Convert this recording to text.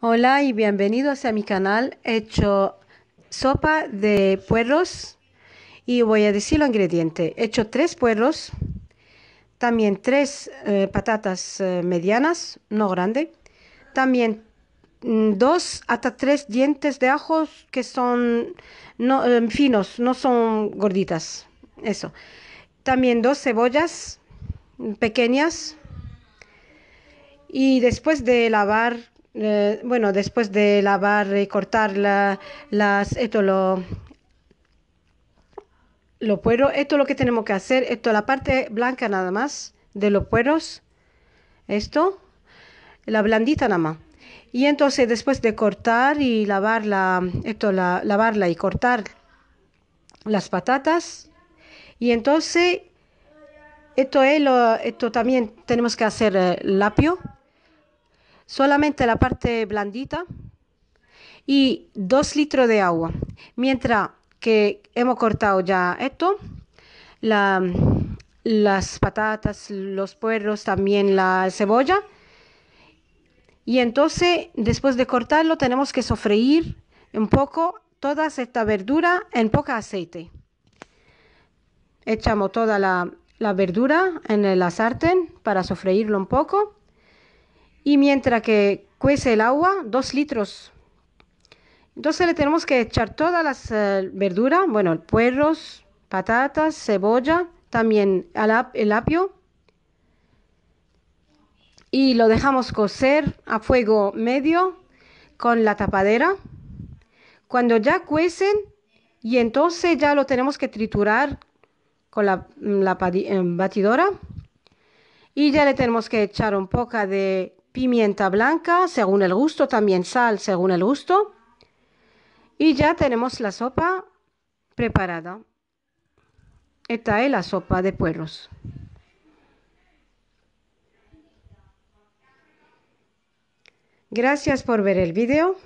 Hola y bienvenidos a mi canal. He hecho sopa de puerros y voy a decir los ingredientes. He hecho tres puerros, también tres eh, patatas eh, medianas, no grande, también mm, dos hasta tres dientes de ajos que son eh, finos, no son gorditas. Eso. También dos cebollas mm, pequeñas. Y después de lavar eh, bueno, después de lavar y cortar las, esto lo, lo esto lo que tenemos que hacer, esto la parte blanca nada más de los pueros, esto, la blandita nada más. Y entonces después de cortar y lavar la, esto, la, lavarla y cortar las patatas, y entonces esto, es lo, esto también tenemos que hacer el eh, lapio solamente la parte blandita y dos litros de agua. Mientras que hemos cortado ya esto, las patatas, los puerros, también la cebolla. Y entonces, después de cortarlo, tenemos que sofreír un poco toda esta verdura en poca aceite. Echamos toda la, la verdura en la sartén para sofreírlo un poco. Y mientras que cuece el agua, dos litros. Entonces le tenemos que echar todas las eh, verduras, bueno, puerros, patatas, cebolla, también el apio. Y lo dejamos cocer a fuego medio con la tapadera. Cuando ya cuecen, y entonces ya lo tenemos que triturar con la eh, batidora. Y ya le tenemos que echar un poco de pimienta blanca según el gusto, también sal según el gusto. Y ya tenemos la sopa preparada. Esta es la sopa de puerros. Gracias por ver el video.